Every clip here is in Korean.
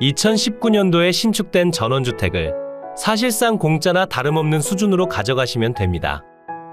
2019년도에 신축된 전원주택을 사실상 공짜나 다름없는 수준으로 가져가시면 됩니다.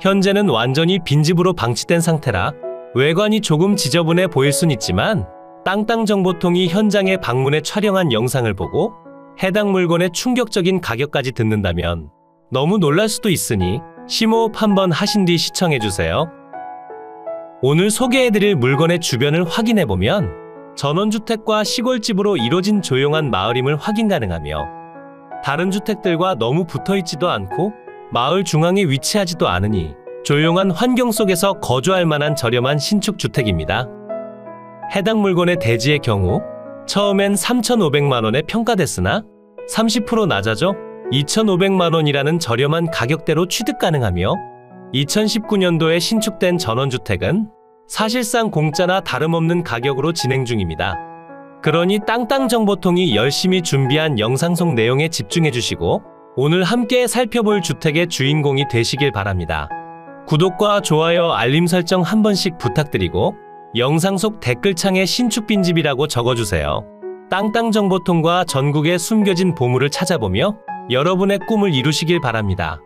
현재는 완전히 빈집으로 방치된 상태라 외관이 조금 지저분해 보일 순 있지만 땅땅 정보통이 현장에 방문해 촬영한 영상을 보고 해당 물건의 충격적인 가격까지 듣는다면 너무 놀랄 수도 있으니 심호흡 한번 하신 뒤 시청해주세요. 오늘 소개해드릴 물건의 주변을 확인해보면 전원주택과 시골집으로 이뤄진 조용한 마을임을 확인 가능하며 다른 주택들과 너무 붙어있지도 않고 마을 중앙에 위치하지도 않으니 조용한 환경 속에서 거주할 만한 저렴한 신축 주택입니다. 해당 물건의 대지의 경우 처음엔 3,500만원에 평가됐으나 30% 낮아져 2,500만원이라는 저렴한 가격대로 취득 가능하며 2019년도에 신축된 전원주택은 사실상 공짜나 다름없는 가격으로 진행 중입니다. 그러니 땅땅 정보통이 열심히 준비한 영상 속 내용에 집중해 주시고 오늘 함께 살펴볼 주택의 주인공이 되시길 바랍니다. 구독과 좋아요 알림 설정 한 번씩 부탁드리고 영상 속 댓글창에 신축 빈집이라고 적어주세요. 땅땅 정보통과 전국의 숨겨진 보물을 찾아보며 여러분의 꿈을 이루시길 바랍니다.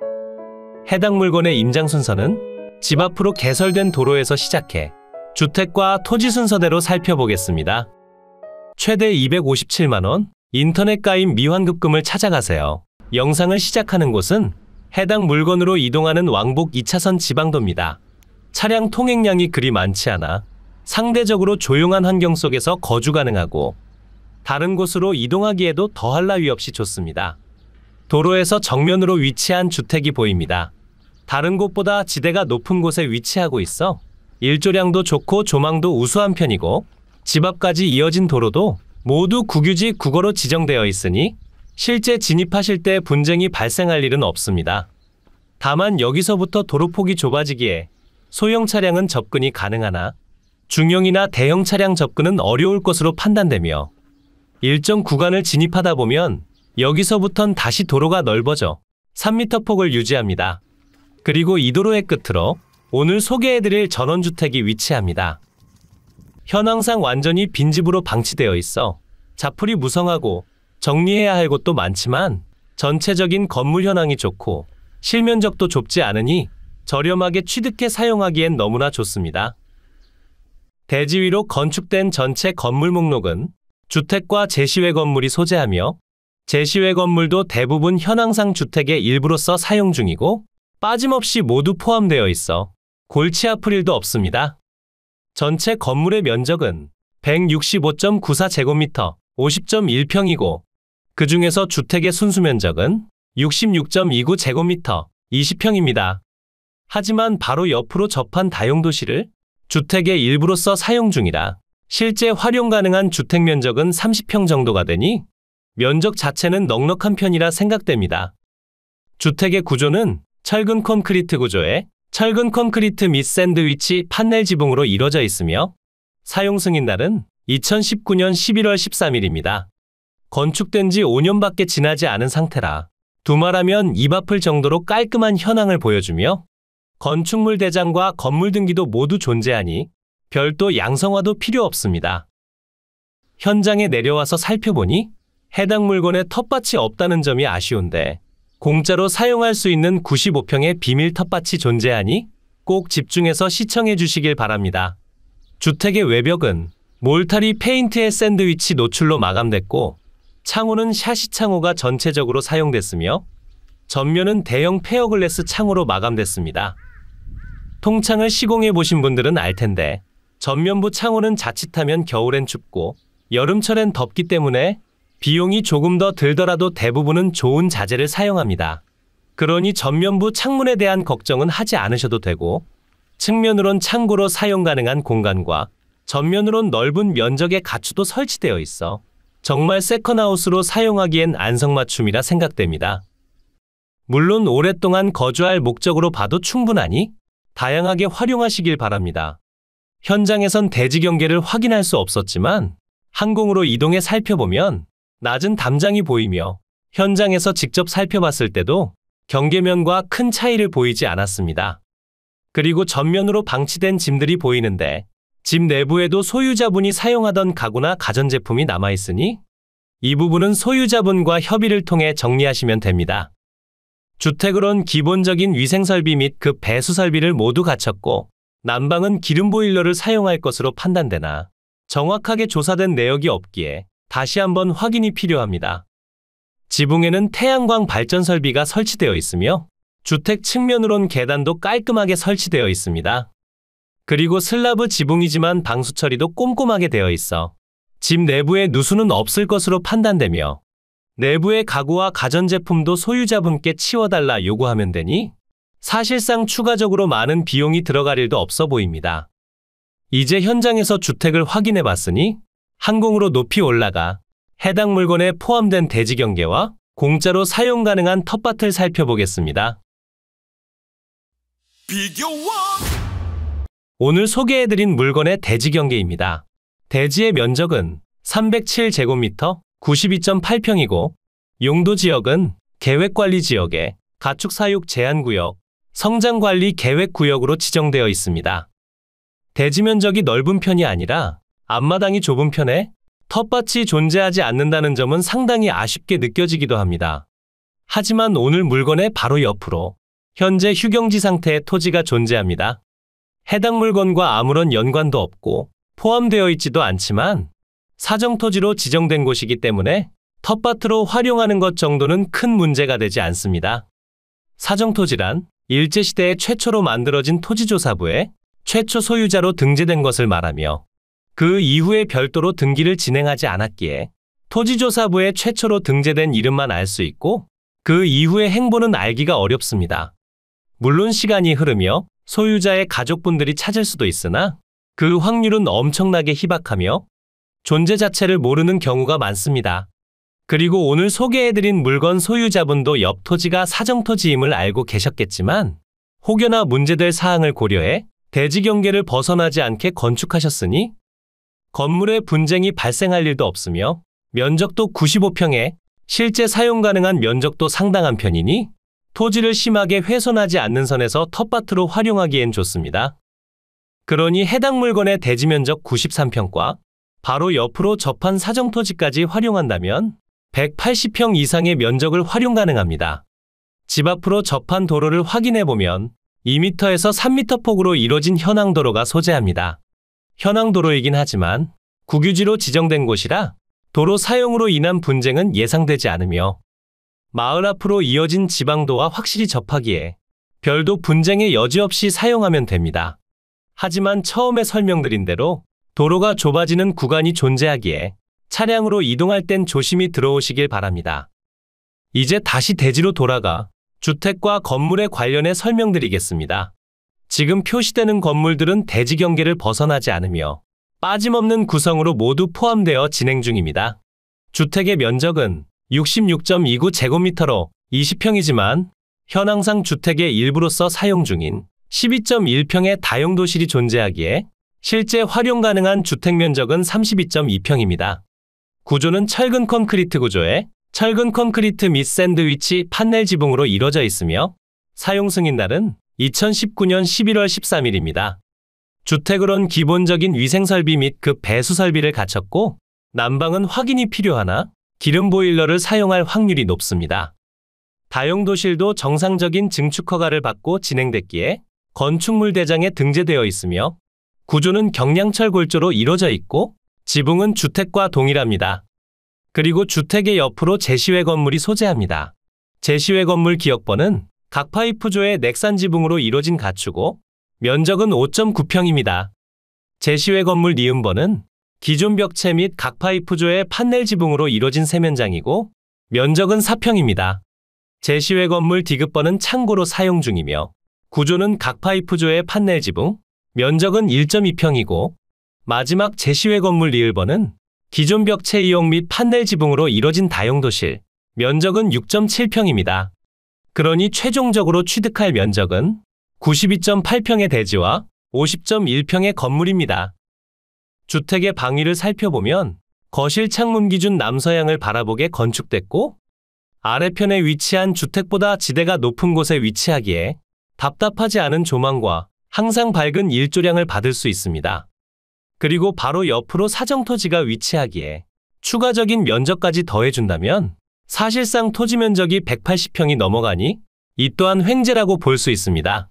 해당 물건의 임장 순서는 집 앞으로 개설된 도로에서 시작해 주택과 토지 순서대로 살펴보겠습니다. 최대 257만원, 인터넷 가입 미환급금을 찾아가세요. 영상을 시작하는 곳은 해당 물건으로 이동하는 왕복 2차선 지방도입니다. 차량 통행량이 그리 많지 않아 상대적으로 조용한 환경 속에서 거주 가능하고 다른 곳으로 이동하기에도 더할 나위 없이 좋습니다. 도로에서 정면으로 위치한 주택이 보입니다. 다른 곳보다 지대가 높은 곳에 위치하고 있어 일조량도 좋고 조망도 우수한 편이고 집 앞까지 이어진 도로도 모두 국유지 국어로 지정되어 있으니 실제 진입하실 때 분쟁이 발생할 일은 없습니다. 다만 여기서부터 도로폭이 좁아지기에 소형 차량은 접근이 가능하나 중형이나 대형 차량 접근은 어려울 것으로 판단되며 일정 구간을 진입하다 보면 여기서부턴 다시 도로가 넓어져 3m 폭을 유지합니다. 그리고 이 도로의 끝으로 오늘 소개해드릴 전원주택이 위치합니다. 현황상 완전히 빈집으로 방치되어 있어 자풀이 무성하고 정리해야 할 곳도 많지만 전체적인 건물 현황이 좋고 실면적도 좁지 않으니 저렴하게 취득해 사용하기엔 너무나 좋습니다. 대지 위로 건축된 전체 건물 목록은 주택과 제시외 건물이 소재하며 제시외 건물도 대부분 현황상 주택의 일부로서 사용 중이고 빠짐없이 모두 포함되어 있어 골치 아플 일도 없습니다. 전체 건물의 면적은 165.94제곱미터 50.1평이고 그 중에서 주택의 순수 면적은 66.29제곱미터 20평입니다. 하지만 바로 옆으로 접한 다용도시를 주택의 일부로서 사용 중이라 실제 활용 가능한 주택 면적은 30평 정도가 되니 면적 자체는 넉넉한 편이라 생각됩니다. 주택의 구조는 철근 콘크리트 구조에 철근 콘크리트 및 샌드위치 판넬 지붕으로 이루어져 있으며 사용 승인 날은 2019년 11월 13일입니다. 건축된 지 5년밖에 지나지 않은 상태라 두말하면 입 아플 정도로 깔끔한 현황을 보여주며 건축물 대장과 건물 등기도 모두 존재하니 별도 양성화도 필요 없습니다. 현장에 내려와서 살펴보니 해당 물건에 텃밭이 없다는 점이 아쉬운데 공짜로 사용할 수 있는 95평의 비밀 텃밭이 존재하니 꼭 집중해서 시청해 주시길 바랍니다. 주택의 외벽은 몰타리 페인트의 샌드위치 노출로 마감됐고 창호는 샤시 창호가 전체적으로 사용됐으며 전면은 대형 페어글래스 창호로 마감됐습니다. 통창을 시공해 보신 분들은 알 텐데 전면부 창호는 자칫하면 겨울엔 춥고 여름철엔 덥기 때문에 비용이 조금 더 들더라도 대부분은 좋은 자재를 사용합니다. 그러니 전면부 창문에 대한 걱정은 하지 않으셔도 되고 측면으론 창고로 사용 가능한 공간과 전면으론 넓은 면적의 가추도 설치되어 있어 정말 세컨하우스로 사용하기엔 안성맞춤이라 생각됩니다. 물론 오랫동안 거주할 목적으로 봐도 충분하니 다양하게 활용하시길 바랍니다. 현장에선 대지 경계를 확인할 수 없었지만 항공으로 이동해 살펴보면 낮은 담장이 보이며 현장에서 직접 살펴봤을 때도 경계면과 큰 차이를 보이지 않았습니다. 그리고 전면으로 방치된 짐들이 보이는데 집 내부에도 소유자분이 사용하던 가구나 가전제품이 남아있으니 이 부분은 소유자분과 협의를 통해 정리하시면 됩니다. 주택으론 기본적인 위생설비 및 그 배수설비를 모두 갖췄고 난방은 기름보일러를 사용할 것으로 판단되나 정확하게 조사된 내역이 없기에 다시 한번 확인이 필요합니다. 지붕에는 태양광 발전 설비가 설치되어 있으며 주택 측면으론 계단도 깔끔하게 설치되어 있습니다. 그리고 슬라브 지붕이지만 방수 처리도 꼼꼼하게 되어 있어 집 내부에 누수는 없을 것으로 판단되며 내부의 가구와 가전제품도 소유자분께 치워달라 요구하면 되니 사실상 추가적으로 많은 비용이 들어갈 일도 없어 보입니다. 이제 현장에서 주택을 확인해 봤으니 항공으로 높이 올라가 해당 물건에 포함된 대지경계와 공짜로 사용 가능한 텃밭을 살펴보겠습니다. 오늘 소개해드린 물건의 대지경계입니다. 대지의 면적은 307제곱미터 92.8평이고 용도지역은 계획관리지역의 가축사육 제한구역, 성장관리 계획구역으로 지정되어 있습니다. 대지 면적이 넓은 편이 아니라 앞마당이 좁은 편에 텃밭이 존재하지 않는다는 점은 상당히 아쉽게 느껴지기도 합니다. 하지만 오늘 물건의 바로 옆으로 현재 휴경지 상태의 토지가 존재합니다. 해당 물건과 아무런 연관도 없고 포함되어 있지도 않지만 사정토지로 지정된 곳이기 때문에 텃밭으로 활용하는 것 정도는 큰 문제가 되지 않습니다. 사정토지란 일제시대에 최초로 만들어진 토지조사부에 최초 소유자로 등재된 것을 말하며 그 이후에 별도로 등기를 진행하지 않았기에 토지조사부에 최초로 등재된 이름만 알 수 있고 그 이후의 행보는 알기가 어렵습니다. 물론 시간이 흐르며 소유자의 가족분들이 찾을 수도 있으나 그 확률은 엄청나게 희박하며 존재 자체를 모르는 경우가 많습니다. 그리고 오늘 소개해드린 물건 소유자분도 옆 토지가 사정토지임을 알고 계셨겠지만 혹여나 문제될 사항을 고려해 대지 경계를 벗어나지 않게 건축하셨으니 건물에 분쟁이 발생할 일도 없으며 면적도 95평에 실제 사용 가능한 면적도 상당한 편이니 토지를 심하게 훼손하지 않는 선에서 텃밭으로 활용하기엔 좋습니다. 그러니 해당 물건의 대지 면적 93평과 바로 옆으로 접한 사정 토지까지 활용한다면 180평 이상의 면적을 활용 가능합니다. 집 앞으로 접한 도로를 확인해 보면 2m에서 3m 폭으로 이뤄진 현황 도로가 소재합니다. 현황도로이긴 하지만 국유지로 지정된 곳이라 도로 사용으로 인한 분쟁은 예상되지 않으며 마을 앞으로 이어진 지방도와 확실히 접하기에 별도 분쟁의 여지 없이 사용하면 됩니다. 하지만 처음에 설명드린 대로 도로가 좁아지는 구간이 존재하기에 차량으로 이동할 땐 조심히 들어오시길 바랍니다. 이제 다시 대지로 돌아가 주택과 건물에 관련해 설명드리겠습니다. 지금 표시되는 건물들은 대지 경계를 벗어나지 않으며 빠짐없는 구성으로 모두 포함되어 진행 중입니다. 주택의 면적은 66.29 제곱미터로 20평이지만 현황상 주택의 일부로서 사용 중인 12.1평의 다용도실이 존재하기에 실제 활용 가능한 주택 면적은 32.2평입니다. 구조는 철근 콘크리트 구조에 철근 콘크리트 및 샌드위치 판넬 지붕으로 이루어져 있으며 사용 승인 날은 2019년 11월 13일입니다. 주택으론 기본적인 위생설비 및 그 배수설비를 갖췄고 난방은 확인이 필요하나 기름 보일러를 사용할 확률이 높습니다. 다용도실도 정상적인 증축 허가를 받고 진행됐기에 건축물 대장에 등재되어 있으며 구조는 경량철 골조로 이루어져 있고 지붕은 주택과 동일합니다. 그리고 주택의 옆으로 제시외 건물이 소재합니다. 제시외 건물 기억번은 각 파이프조의 넥산 지붕으로 이루어진 가추고 면적은 5.9평입니다. 제시회 건물 니은번은 기존 벽체 및 각 파이프조의 판넬 지붕으로 이루어진 세면장이고 면적은 4평입니다. 제시회 건물 디귿번은 창고로 사용 중이며 구조는 각 파이프조의 판넬 지붕, 면적은 1.2평이고 마지막 제시회 건물 리을번은 기존 벽체 이용 및 판넬 지붕으로 이루어진 다용도실, 면적은 6.7평입니다. 그러니 최종적으로 취득할 면적은 92.8평의 대지와 50.1평의 건물입니다. 주택의 방위를 살펴보면 거실 창문 기준 남서향을 바라보게 건축됐고 아래편에 위치한 주택보다 지대가 높은 곳에 위치하기에 답답하지 않은 조망과 항상 밝은 일조량을 받을 수 있습니다. 그리고 바로 옆으로 사정토지가 위치하기에 추가적인 면적까지 더해준다면 사실상 토지 면적이 180평이 넘어가니 이 또한 횡재라고 볼 수 있습니다.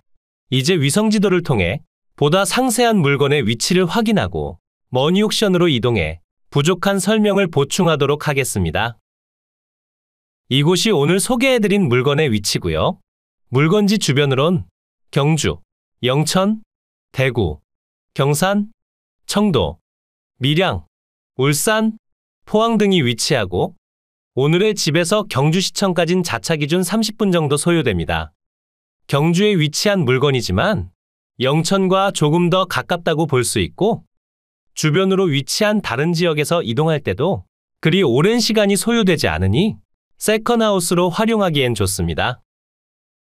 이제 위성지도를 통해 보다 상세한 물건의 위치를 확인하고 머니 옥션으로 이동해 부족한 설명을 보충하도록 하겠습니다. 이곳이 오늘 소개해드린 물건의 위치고요. 물건지 주변으론 경주, 영천, 대구, 경산, 청도, 밀양, 울산, 포항 등이 위치하고 오늘의 집에서 경주시청까진 자차 기준 30분 정도 소요됩니다. 경주에 위치한 물건이지만 영천과 조금 더 가깝다고 볼 수 있고 주변으로 위치한 다른 지역에서 이동할 때도 그리 오랜 시간이 소요되지 않으니 세컨하우스로 활용하기엔 좋습니다.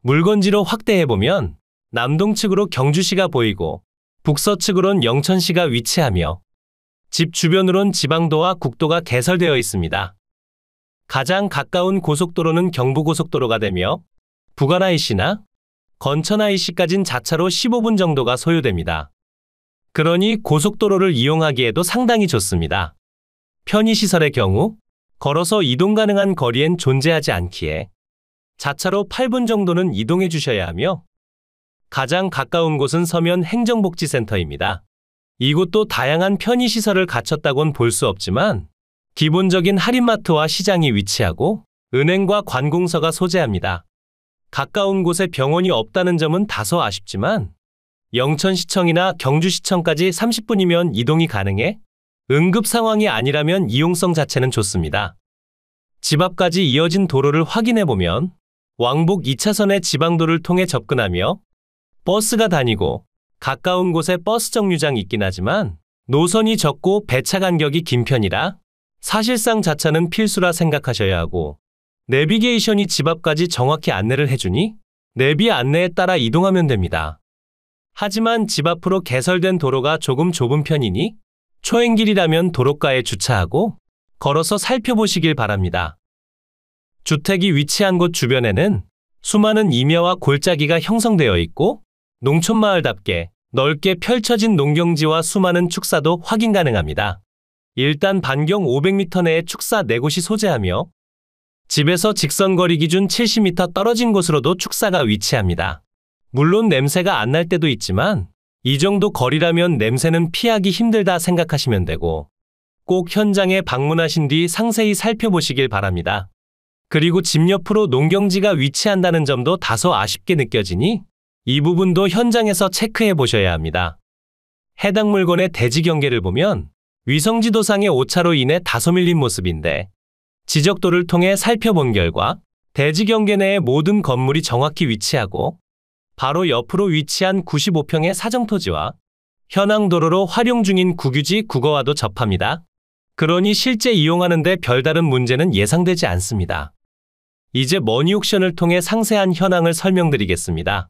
물건지로 확대해보면 남동측으로 경주시가 보이고 북서측으론 영천시가 위치하며 집 주변으론 지방도와 국도가 개설되어 있습니다. 가장 가까운 고속도로는 경부고속도로가 되며 부가나이시나 건천아이시까진 자차로 15분 정도가 소요됩니다. 그러니 고속도로를 이용하기에도 상당히 좋습니다. 편의시설의 경우 걸어서 이동 가능한 거리엔 존재하지 않기에 자차로 8분 정도는 이동해 주셔야 하며 가장 가까운 곳은 서면 행정복지센터입니다. 이곳도 다양한 편의시설을 갖췄다곤 볼 수 없지만 기본적인 할인마트와 시장이 위치하고 은행과 관공서가 소재합니다. 가까운 곳에 병원이 없다는 점은 다소 아쉽지만 영천시청이나 경주시청까지 30분이면 이동이 가능해 응급 상황이 아니라면 이용성 자체는 좋습니다. 집 앞까지 이어진 도로를 확인해보면 왕복 2차선의 지방도를 통해 접근하며 버스가 다니고 가까운 곳에 버스 정류장 있긴 하지만 노선이 적고 배차 간격이 긴 편이라 사실상 자차는 필수라 생각하셔야 하고 내비게이션이 집 앞까지 정확히 안내를 해주니 내비 안내에 따라 이동하면 됩니다. 하지만 집 앞으로 개설된 도로가 조금 좁은 편이니 초행길이라면 도로가에 주차하고 걸어서 살펴보시길 바랍니다. 주택이 위치한 곳 주변에는 수많은 임야와 골짜기가 형성되어 있고 농촌마을답게 넓게 펼쳐진 농경지와 수많은 축사도 확인 가능합니다. 일단 반경 500m 내에 축사 4곳이 소재하며 집에서 직선거리 기준 70m 떨어진 곳으로도 축사가 위치합니다. 물론 냄새가 안 날 때도 있지만 이 정도 거리라면 냄새는 피하기 힘들다 생각하시면 되고 꼭 현장에 방문하신 뒤 상세히 살펴보시길 바랍니다. 그리고 집 옆으로 농경지가 위치한다는 점도 다소 아쉽게 느껴지니 이 부분도 현장에서 체크해 보셔야 합니다. 해당 물건의 대지 경계를 보면 위성지도상의 오차로 인해 다소 밀린 모습인데 지적도를 통해 살펴본 결과 대지경계 내의 모든 건물이 정확히 위치하고 바로 옆으로 위치한 95평의 사정토지와 현황도로로 활용 중인 국유지 국어와도 접합니다. 그러니 실제 이용하는데 별다른 문제는 예상되지 않습니다. 이제 머니옥션을 통해 상세한 현황을 설명드리겠습니다.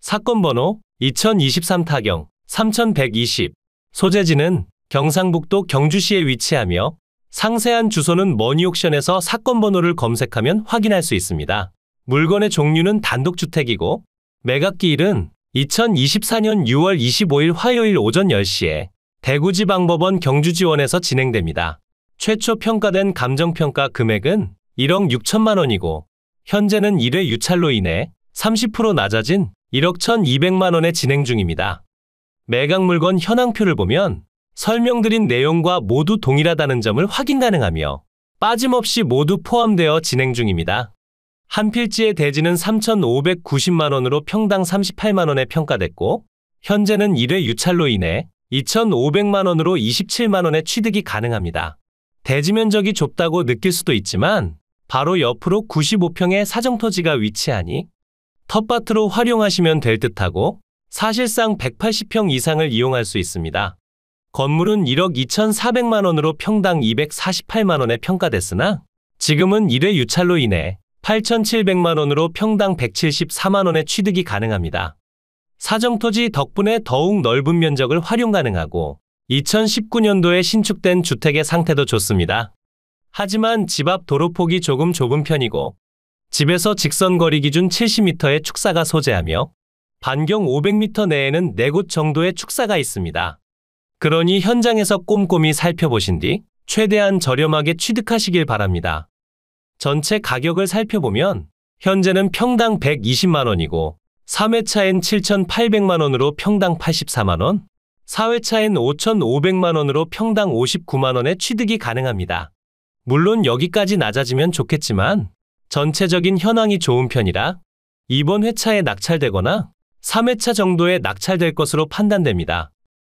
사건 번호 2023 타경 3120 소재지는 경상북도 경주시에 위치하며 상세한 주소는 머니옥션에서 사건 번호를 검색하면 확인할 수 있습니다. 물건의 종류는 단독주택이고 매각기일은 2024년 6월 25일 화요일 오전 10시에 대구지방법원 경주지원에서 진행됩니다. 최초 평가된 감정평가 금액은 1억 6천만 원이고 현재는 1회 유찰로 인해 30% 낮아진 1억 1,200만 원에 진행 중입니다. 매각 물건 현황표를 보면 설명드린 내용과 모두 동일하다는 점을 확인 가능하며 빠짐없이 모두 포함되어 진행 중입니다. 한 필지의 대지는 3,590만원으로 평당 38만원에 평가됐고 현재는 1회 유찰로 인해 2,500만원으로 27만원의 취득이 가능합니다. 대지 면적이 좁다고 느낄 수도 있지만 바로 옆으로 95평의 사정토지가 위치하니 텃밭으로 활용하시면 될 듯하고 사실상 180평 이상을 이용할 수 있습니다. 건물은 1억 2,400만 원으로 평당 248만 원에 평가됐으나 지금은 1회 유찰로 인해 8,700만 원으로 평당 174만 원의 취득이 가능합니다. 사정토지 덕분에 더욱 넓은 면적을 활용 가능하고 2019년도에 신축된 주택의 상태도 좋습니다. 하지만 집 앞 도로폭이 조금 좁은 편이고 집에서 직선거리 기준 70m의 축사가 소재하며 반경 500m 내에는 4곳 정도의 축사가 있습니다. 그러니 현장에서 꼼꼼히 살펴보신 뒤 최대한 저렴하게 취득하시길 바랍니다. 전체 가격을 살펴보면 현재는 평당 120만원이고 3회차엔 7,800만원으로 평당 84만원, 4회차엔 5,500만원으로 평당 59만원의 취득이 가능합니다. 물론 여기까지 낮아지면 좋겠지만 전체적인 현황이 좋은 편이라 이번 회차에 낙찰되거나 3회차 정도에 낙찰될 것으로 판단됩니다.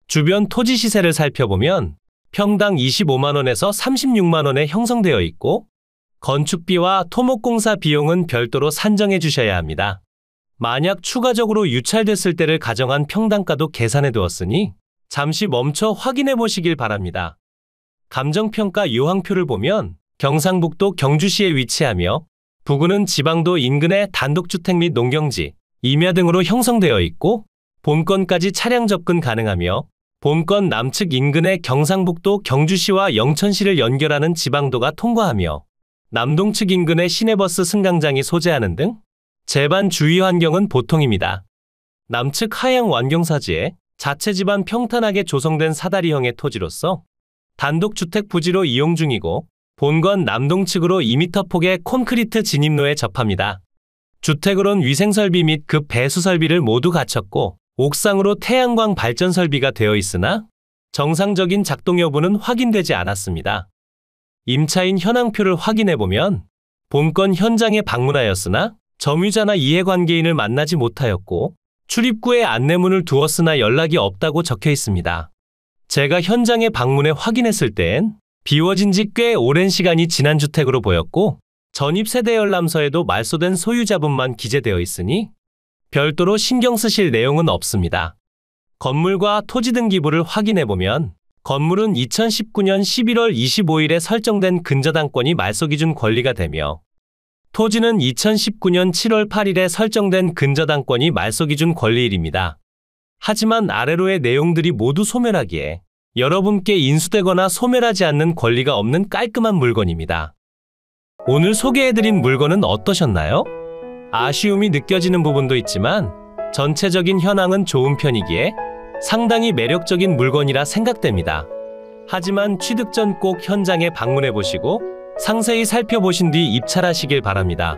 주변 토지 시세를 살펴보면 평당 25만원에서 36만원에 형성되어 있고 건축비와 토목공사 비용은 별도로 산정해 주셔야 합니다. 만약 추가적으로 유찰됐을 때를 가정한 평당가도 계산해 두었으니 잠시 멈춰 확인해 보시길 바랍니다. 감정평가 요항표를 보면 경상북도 경주시에 위치하며 부근은 지방도 인근의 단독주택 및 농경지, 임야 등으로 형성되어 있고 본권까지 차량 접근 가능하며 본건 남측 인근의 경상북도 경주시와 영천시를 연결하는 지방도가 통과하며 남동측 인근의 시내버스 승강장이 소재하는 등 재반 주위 환경은 보통입니다. 남측 하양 완경사지에 자체 집안 평탄하게 조성된 사다리형의 토지로서 단독주택 부지로 이용 중이고 본건 남동측으로 2m 폭의 콘크리트 진입로에 접합니다. 주택으론 위생설비 및급 배수설비를 모두 갖췄고 옥상으로 태양광 발전 설비가 되어 있으나 정상적인 작동 여부는 확인되지 않았습니다. 임차인 현황표를 확인해 보면 본건 현장에 방문하였으나 점유자나 이해관계인을 만나지 못하였고 출입구에 안내문을 두었으나 연락이 없다고 적혀 있습니다. 제가 현장에 방문해 확인했을 땐 비워진 지 꽤 오랜 시간이 지난 주택으로 보였고 전입 세대 열람서에도 말소된 소유자분만 기재되어 있으니 별도로 신경 쓰실 내용은 없습니다. 건물과 토지 등기부를 확인해 보면 건물은 2019년 11월 25일에 설정된 근저당권이 말소기준 권리가 되며 토지는 2019년 7월 8일에 설정된 근저당권이 말소기준 권리일입니다. 하지만 아래로의 내용들이 모두 소멸하기에 여러분께 인수되거나 소멸하지 않는 권리가 없는 깔끔한 물건입니다. 오늘 소개해드린 물건은 어떠셨나요? 아쉬움이 느껴지는 부분도 있지만 전체적인 현황은 좋은 편이기에 상당히 매력적인 물건이라 생각됩니다. 하지만 취득 전 꼭 현장에 방문해 보시고 상세히 살펴보신 뒤 입찰하시길 바랍니다.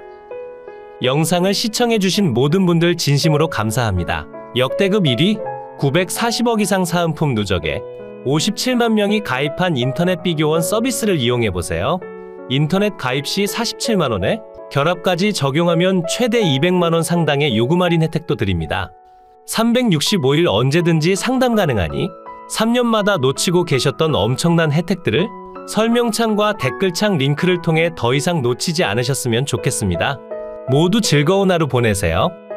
영상을 시청해 주신 모든 분들 진심으로 감사합니다. 역대급 1위 940억 이상 사은품 누적에 57만 명이 가입한 인터넷 비교원 서비스를 이용해 보세요. 인터넷 가입 시 47만 원에 결합까지 적용하면 최대 200만원 상당의 요금 할인 혜택도 드립니다. 365일 언제든지 상담 가능하니 3년마다 놓치고 계셨던 엄청난 혜택들을 설명창과 댓글창 링크를 통해 더 이상 놓치지 않으셨으면 좋겠습니다. 모두 즐거운 하루 보내세요.